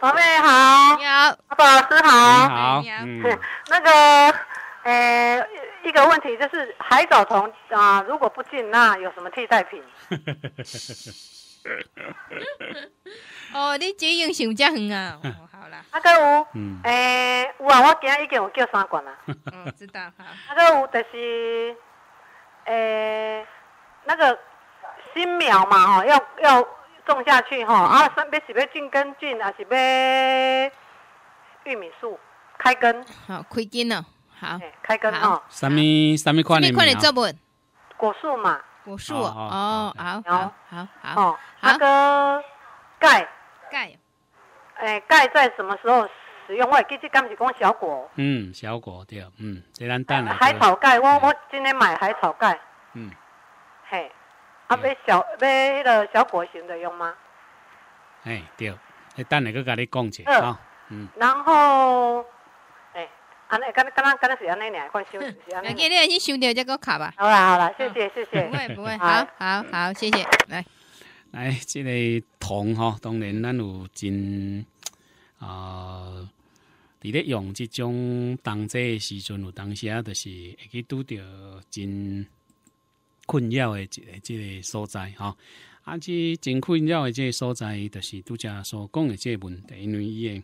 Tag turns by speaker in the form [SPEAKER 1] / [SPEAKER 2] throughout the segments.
[SPEAKER 1] 宝贝好，你好，阿宝老师好，你好，嗯，那个，呃，一个问题就是海藻虫啊，如果不进，那有什么替代品？哦，你只用想这样啊，好了，那个有，嗯，诶，有啊，我今已经有叫三罐啦，嗯，知道，好，那个有，就是，诶，那个新苗嘛，哦，要要。种下去哈啊，是要是要菌根菌，还是要玉米树开根？好开根了，好开根哦。什么什么款的植物？果树嘛，果树哦。好好好，好。那个钙钙，哎，钙在什么时候使用？我记得刚是讲小果。嗯，小果对，嗯，这咱等下。海草钙，我我今天买海草钙。嗯，嘿。啊，要小要迄个小火型的用吗？哎，对，你等下佫甲你讲者，嗯，然后，哎，啊，那刚刚刚是安尼俩，看修是安尼。明记，你来去掉这个卡吧。好了好了，谢谢谢谢。不会不会，好好好，谢谢。来来，这个铜哈，当然咱有金啊，伫咧用这种当在时阵，有当啊，就是会去拄着金。困扰的一个这个所在吼。啊，即真困扰的这个所在，就是拄则所讲的这个问题，因为伊的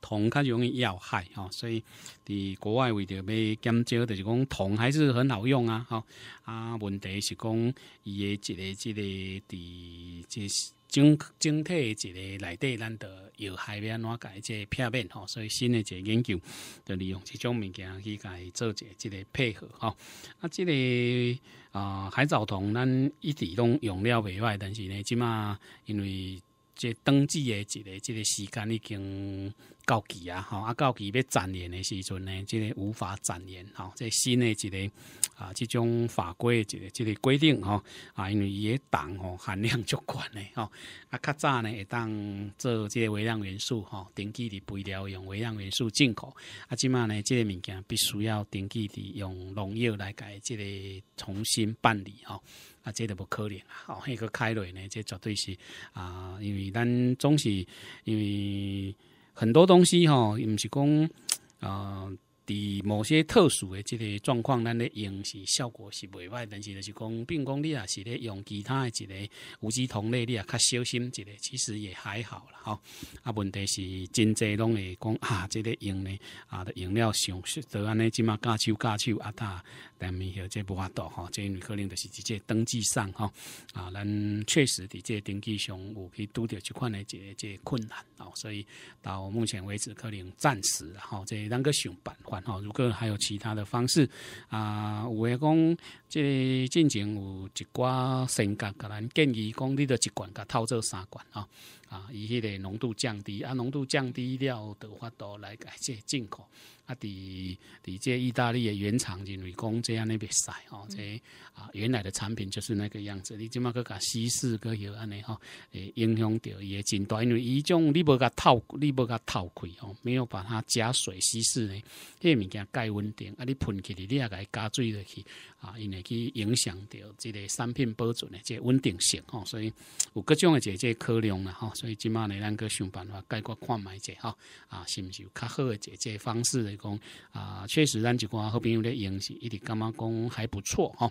[SPEAKER 1] 铜较容易要害吼，所以伫国外为着要减少，就是讲铜还是很好用啊吼，啊，问题是讲伊的一个这个伫这是。整整体一个内底，咱着有海面哪解这片面吼，所以新的个研究就利用这种物件去伊做个这个配合吼。啊，这个啊海藻糖咱一直拢用了袂坏，但是呢，即马因为。这登记的一个这个时间已经到期啊，吼啊到期要展延的时阵呢，这个无法展延，吼这新的一个啊这种法规的这个规定，吼啊因为伊诶糖吼含量足悬的，吼啊较早呢会当做这个微量元素，吼登记的肥料用微量元素进口，啊即嘛呢这个物件必须要登记的用农药来改这个重新办理，吼。啊，这都不可能啦！哦，那个开瑞呢，这绝对是啊，因为咱总是因为很多东西哈，毋是讲啊。伫某些特殊的这个状况，咱咧用是效果是袂坏，但是就是讲，并讲你啊是咧用其他一个无机同类，你啊较小心一个，其实也还好啦吼。啊，问题是真济拢会讲啊，这个用呢啊，用了上都安尼，即马加手加手啊，他，但咪许即无法度吼，即可能就是直接登记上吼。啊，咱确实伫这登记上有去拄着即款的这个困难哦，所以到目前为止可能暂时吼，即咱个想办法。好，如果还有其他的方式，啊，有诶讲，即进前有一寡性格，甲咱建议讲，你得一关，甲套做三罐啊。啊，伊迄个浓度降低啊，浓度降低了的话，都来改这进口。啊，伫伫这意大利的原厂认为讲这样那边哦。吼，这啊原来的产品就是那个样子，你即马佮甲稀释佮有安尼吼，诶影响到的真大，因为伊种你无甲透，你无甲透开吼，没有把它加水稀释呢，迄物件盖稳定，啊你喷起嚟你也伊加水落去啊，因为去影响到即个产品保存的即稳定性吼，所以有各种的即即考量啦吼。所以今呢，咱个想办法解决看卖者吼啊，是毋是有较好诶解决方式来讲啊？确实，咱一寡好朋友咧用是一直感觉讲还不错吼。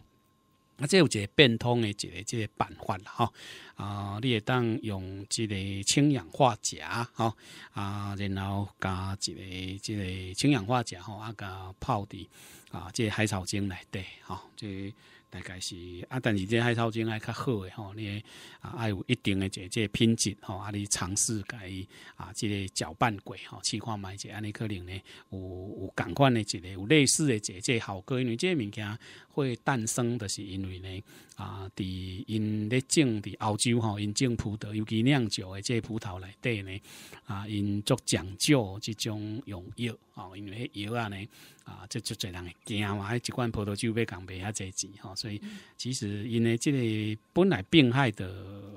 [SPEAKER 1] 啊，即有一个变通诶，一个即个办法啦吼。啊，你也当用一个氢氧化钾吼啊，然后加一个即个氢氧化钾吼啊，加泡底啊，即海草精来滴吼，即。大概是啊，但是这海草精爱较好的吼，你啊爱有一定的这这品质吼，啊你尝试改啊，即个搅拌过吼，看卖买下安尼可能呢有有共款的一个有类似的即个果，因为即个物件会诞生的是因为呢啊，伫因咧种伫澳洲吼，因种葡萄尤其酿酒的即个葡萄来对呢啊，因足讲究即种用药吼，因为药啊呢。啊，即就侪人会惊嘛，一罐葡萄酒要共卖遐侪钱吼，所以其实因为即个本来病害的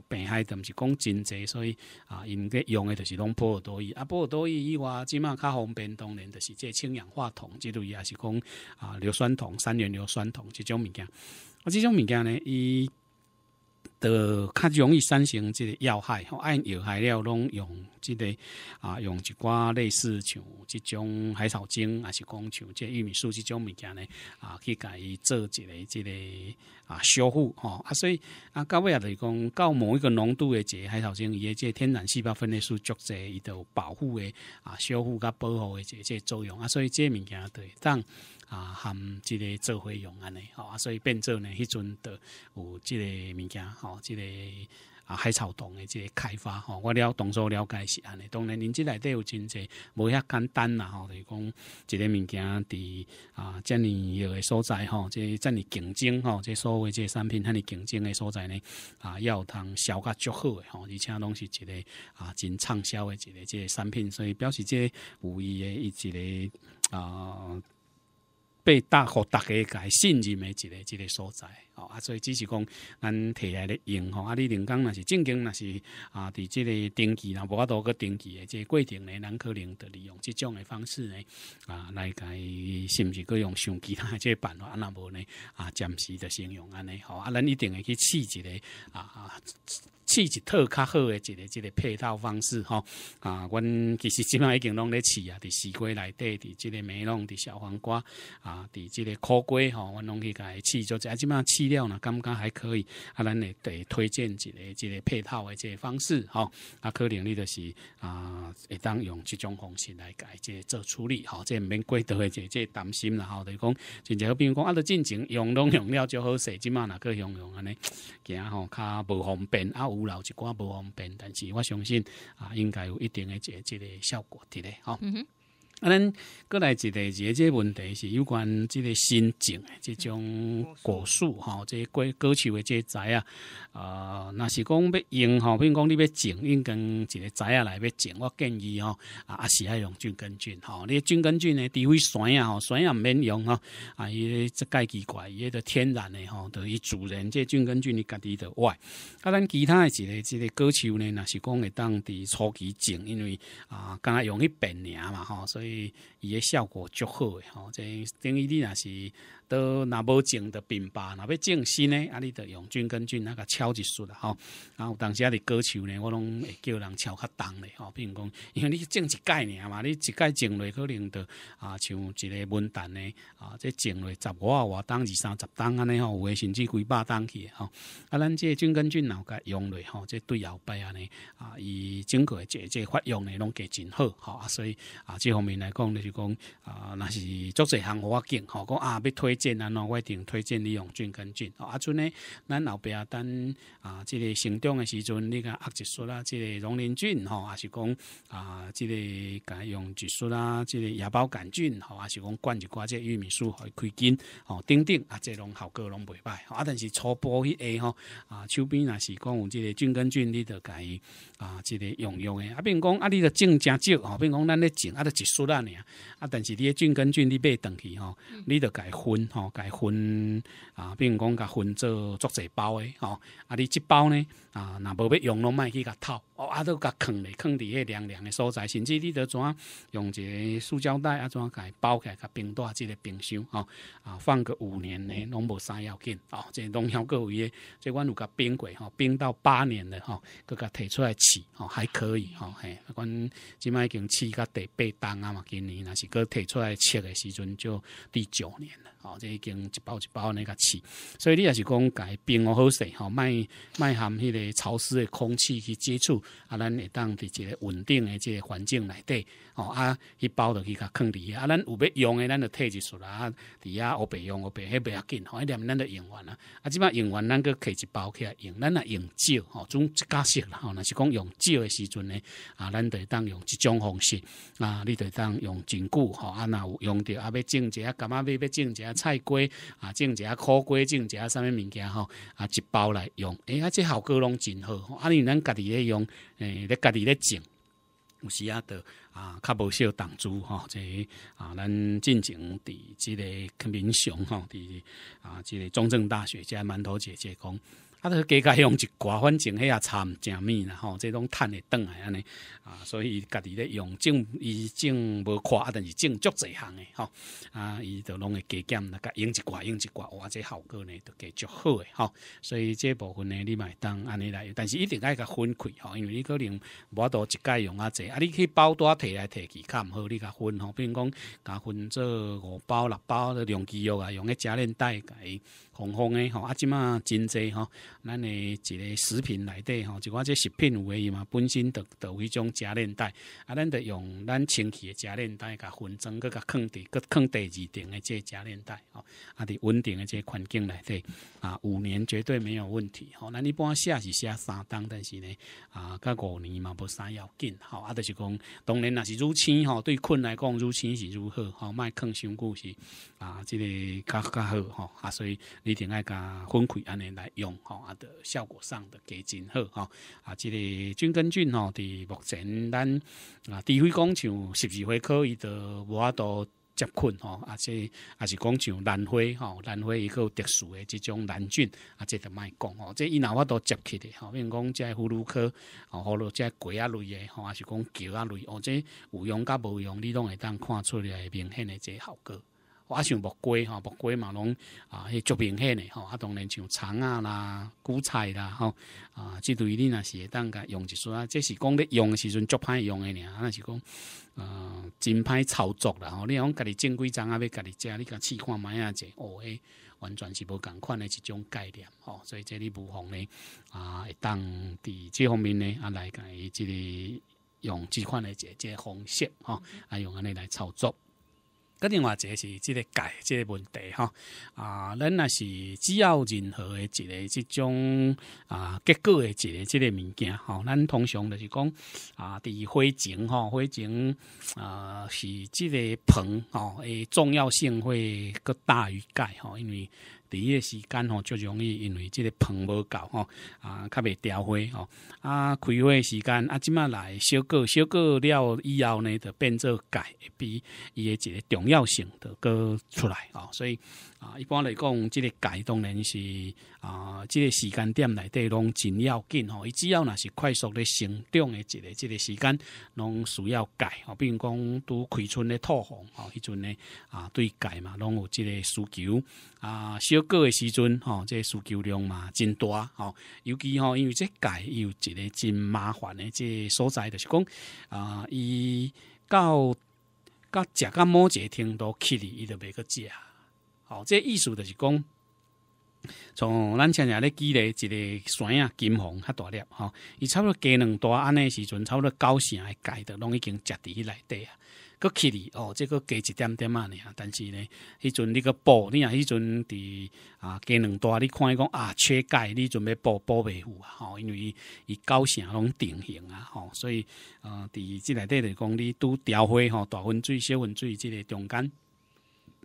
[SPEAKER 1] 病害，他毋是讲真侪，所以啊，因个用的就是拢波尔多伊啊，波尔多伊以外，即嘛较方便。当然就是即个氢氧化铜即类，也是讲啊，硫酸铜、三元硫酸铜即种物件，啊，即种物件呢，伊。的较容易生成即个要害吼，按药害料拢用即个啊，用一寡类似像即种海草精，还是讲像即玉米素即种物件呢啊，去甲伊做一个即个啊修复吼啊，所以啊，到尾也是讲到某一个浓度的即海草精伊的即天然细胞分裂素足色，伊就保护的啊修复甲保护的即即作用啊，所以即物件对当啊含即个做费用安尼吼、啊，所以变做呢迄阵的有即个物件吼、即个啊海草洞的即个开发吼，我了当初了解是安尼，当然恁即内都有真济，无遐简单啦吼，就讲一个物件伫啊遮尼热个所在吼，即遮尼竞争吼，即所谓即产品遐尼竞争的所在呢，啊，有通销甲足好诶吼，而且拢是一个啊真畅销的一个即产品，所以表示即无疑伊一个啊。被大伙大家信任的一个一个所在，哦啊，所以只是讲咱提来咧用吼，啊，你临港那是正经，那是啊，伫即个登记，然无法度个登记的即个过程咧，咱可能就利用即种的方式咧啊，来改，是毋是？佮用上其他即个办法，啊，若无呢，啊，暂时的先用安尼，吼，啊，咱一定会去试一个，啊啊。饲一套较好诶一个一个配套方式吼啊，阮其实即卖已经拢咧饲啊，伫四季内底伫即个梅农伫小黄瓜啊，伫即个苦瓜吼，阮拢去家饲做一下，即卖饲了呢，感觉还可以啊。咱会得推荐一个一个配套诶一个方式吼啊，可能你就是啊会当用即种方式来解即做处理吼，即免过度诶即即担心，啦吼，就讲，真正好比如讲啊，都进前用拢用了就好势，即卖若个用用安尼，行吼，较无方便啊有。老一寡无方便，但是我相信啊，应该有一定的这这个效果伫咧吼。啊，咱过来一个一个这问题是有关这个新种诶，这种果树吼，这些歌歌曲诶，这些仔啊，呃，那是讲要用吼，比如讲你要种应根，一个仔啊来要种，我建议吼啊，啊是爱用菌根菌吼，你菌根菌呢，除非酸啊，酸也毋免用哈，啊，伊这介奇怪，伊个天然诶吼，等于主人即菌根菌你家己的外，啊，咱其他一个一个歌曲呢，那是讲会当地初期种，因为啊，刚用一百年嘛吼，所以。伊诶效果足好诶，吼！即等于你若是。都若无种的平吧，若要种新呢？啊，你得用菌根菌那个敲一束的吼。然后当时啊，你果树呢，我拢会叫人敲较重的吼。比如讲，因为你种一概念嘛，你一概种去，可能的啊，像一个文旦呢啊，这种类十五啊，我当二三十单安尼吼，有诶甚至几百单去的吼。啊，咱这菌根菌脑个用落吼，这对后辈安尼啊，伊整个节节发用的拢计真好吼。所以啊，这方面来讲，就是讲啊，若是做这项我敬吼，讲啊要推。简单，我一定推荐你用菌根菌。啊，阿尊呢，咱后壁等啊，即个成长的时阵，你讲阿植术啦，即个龙林菌吼，也是讲啊，即个改用植术啦，即个芽孢杆菌吼，也是讲灌一寡，即玉米树、伊开根吼，等等啊，即拢效果拢袂歹。啊，但是初步迄下吼，啊，手边若是讲有即个菌根菌，你著伊啊，即个用用的。啊，如讲啊，你著种正少吼，如讲咱咧种啊，著植术啊尔。啊，但是你个菌根菌你买回去吼，你著改分。吼，甲伊分啊，比如讲甲分做足一包诶，吼，啊你即包呢，啊，若无要用拢卖去甲套，哦，啊都甲藏咧，藏伫个凉凉诶所在，甚至你得怎用一个塑胶袋啊，怎甲伊包起来，甲冰袋即个冰箱，吼，啊放个五年呢，拢无啥要紧，哦，即冻好个诶，即阮有甲冰柜吼，冰到八年了，吼，佮甲摕出来饲吼，还可以，吼嘿，啊款即卖经饲个第八冬啊嘛，今年若是佮摕出来切诶时阵就第九年了，吼。这已经一包一包那个饲，所以你也是讲改冰好势吼，卖卖含迄个潮湿的空气去接触，啊，咱会当伫一个稳定的这环境内底，吼啊，一包落去甲坑里啊，啊，咱有要用的，咱就退一出啊，底下我白用，我迄袂要紧，吼，一点，咱就用完啊。啊，即码用完，咱个摕一包起来用，咱若用少，吼，总加啦，吼，若是讲用少的时阵呢，啊，咱就当用即种方式，啊，你就当用真久，吼，啊，若有用着，啊，要种一下，感觉要要种一下。菜瓜啊，种一下苦瓜，种一下啥物物件吼？啊，一包来用，哎，啊，这效果拢真好。啊，你咱家己咧用，哎，咧家己咧种，有时啊，着啊，较无少动助吼。这啊，咱进前伫即个昆明巷吼，伫啊，即个中正大学加馒头姐姐讲。啊，都加加用一寡，反正遐也差唔正面啦吼。这种趁会转来安尼，啊，所以家己咧用种，伊种无啊，但是种足济项诶吼。啊，伊著拢会加减那个用一寡，用一挂，或者效果呢都加足好诶吼。所以这部分呢，你买当安尼来，但是一定爱甲分开吼，因为你可能无到一盖用啊济，啊，你去包多摕来摕去，较毋好你甲分吼。比如讲，甲分做五包、六包量肌肉啊，用个加链带甲伊，红红诶吼，啊，即嘛真济吼。咱诶，一个食品内底吼，就我即食品有伊嘛本身着有迄种加链带，啊，咱着用咱清气诶加链带甲分装，搁甲放伫搁放第二层诶即加链带吼，啊，伫稳定诶即环境内底啊，五年绝对没有问题吼。咱一般写是写三档，但是呢啊，甲五年嘛无啥要紧吼，啊，就是讲当然若是入侵吼，对菌来讲入侵是如何吼，卖坑伤久是啊，即个较较好吼，啊，所以你定爱甲分开安尼来用吼。的效果上的给真好吼。啊！即个菌根菌吼，伫目前咱啊，除非讲像十几科伊以无法度接困吼，啊，即啊是讲像兰花吼，兰花一有特殊的即种兰菌啊，这个卖讲吼，这伊若我到接起的，吼，比如讲即葫芦科，或者即鬼啊类的吼，啊是讲球啊类，哦，这有用甲无用，你拢会当看出来明显的这效果。啊，像木瓜、吼，木瓜、嘛拢啊，迄足明显诶吼，啊，当然像葱啊啦、韭菜啦，吼啊，即对你若是会当甲用一说啊，这是讲咧用诶时阵足歹用诶啊，若是讲呃真歹操作啦，吼，你讲家己正规章啊，要家己食，你家试看买啊，者，哦诶，完全是无共款的，一种概念，吼，所以这里不妨呢啊，会当伫这方面呢啊，来甲伊即个用即款的这方式，吼，啊用安尼来操作。格另外，一个是即个钙即个问题吼啊，咱若是只要任何的一个即种啊结构的一个即个物件吼，咱通常就是讲啊，伫火情吼火情啊是即个棚吼诶重要性会个大于钙吼，因为。第一时间吼就容易因为即个棚无够吼啊，较袂凋花吼啊，开会时间啊，即马来小个小个了以后呢，就变做改比伊诶一个重要性都个出来哦，所以。啊，一般来讲，这个改当然是啊，这个时间点内底拢真要紧吼。伊只要若是快速的成长的一个即个时间，拢需要改。比如讲，拄开春的套房吼，迄阵呢啊，对改嘛，拢有即个需求啊。小个的时阵吼，即、这需求量嘛真大吼。尤其吼，因为这改有一个真麻烦的个所在，就是讲啊，伊到个食个某个程度，去伊就袂个食。哦，这意思就是讲，从咱前下咧记咧一个山啊、金黄较大粒，吼，伊差不多鸡卵大安尼时阵，差不多九成的钙的拢已经食伫迄内底啊，搁起哩哦，这个加一点点啊尔。啊，但是呢，迄阵你个补，你啊，迄阵伫啊鸡卵大，你看伊讲啊缺钙，你准备补补袂赴啊，吼，因为伊高成拢定型啊，吼，所以呃，伫即内底的讲你拄调回吼，大分水、小分水即个中间。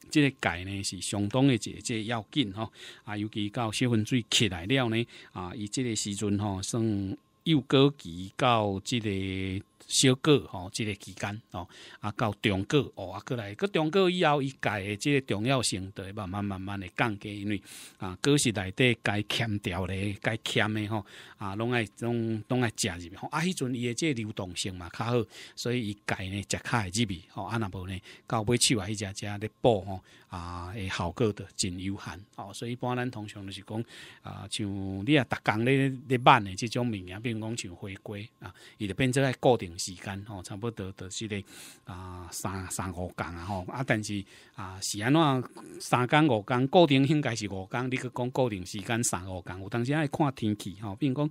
[SPEAKER 1] 这个钙呢是相当的这个要紧吼，啊，尤其到小洪水起来了呢，啊，伊这个时阵吼，算幼高级到这个。小个吼，即个期间吼，啊，到中个哦，啊，过来，佮中个以后，伊改的即个重要性，就慢慢慢慢的降低，因为啊，股是内底该欠掉嘞，该欠的吼，啊，拢爱拢拢爱食入，吼，啊，迄阵伊的即个流动性嘛较好，所以伊改呢，食较会入去吼，啊，若无呢，到尾手啊，迄只家咧补吼，啊，效果着真有限，哦，所以一般咱通常就是讲，啊，像你啊，逐工咧咧慢的即种物件，比如讲像回归啊，伊就变做来固定。时间吼，差不多都是咧啊三三五工啊吼，啊但是啊是安怎三工五工固定应该是五工，你去讲固定时间三五工，有当时爱看天气吼，并讲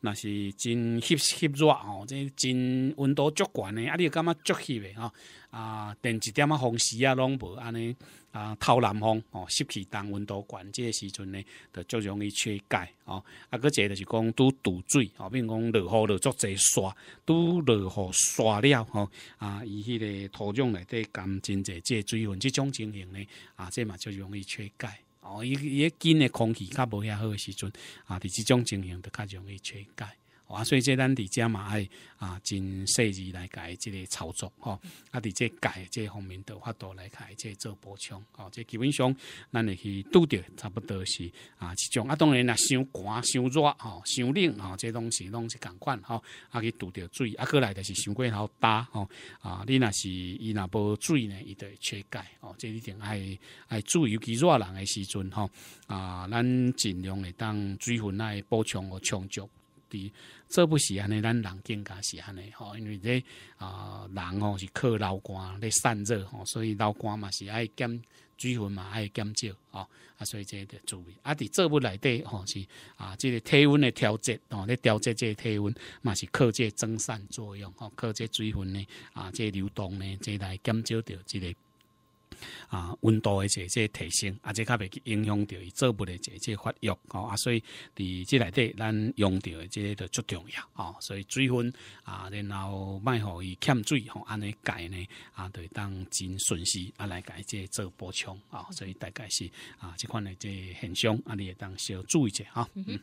[SPEAKER 1] 若是真翕翕热吼，这真温度足悬诶，啊你有感觉足翕诶吼啊点一点啊风湿啊拢无安尼。啊，透南风哦，湿气重，温度悬，这个时阵呢，就最容易缺钙哦。啊，个者就是讲，拄堵水哦，比如讲，落雨落足侪沙，拄落雨沙了哦。啊，伊迄个土壤内底含真侪，即水分即种情形呢，啊，即嘛就容易缺钙哦。伊伊一紧的空气较无遐好的时阵啊，伫即种情形就较容易缺钙。啊，所以即咱伫遮嘛，爱啊，真细致来改即个操作吼。啊，伫即改即方面，都法度或来改即做补充吼。即基本上，咱会去拄着差不多是啊，即种啊，当然啦，伤寒、伤热、吼、伤冷吼，即拢是拢是共款吼。啊，去拄着水啊，过来就是伤过头大吼啊。你若是伊若无水呢，伊会缺钙哦。即一定爱爱注意，尤其热人诶时阵吼啊，咱尽量会当水分来补充和充足。伫这不是安尼，咱人更加是安尼吼，因为这啊人吼是靠脑汗咧散热吼，所以脑汗嘛是爱减水分嘛，爱减少吼，啊所以这个注意，啊伫这不内底吼是啊，即个体温的调节吼，咧调节这个体温嘛是靠这蒸散作用吼，靠这水分呢啊这流动呢，这来减少掉这个。啊，温度的这这提升，啊，这较袂影响到伊作物的这这发育，哦，啊，所以伫这内底，咱用到的这都足重要，哦，所以水分啊，然后卖互伊欠水吼，安尼改呢，啊，就当真顺势啊来改这做补充，啊，所以大概是啊，这款的这现象，啊，你也当小注意者，嗯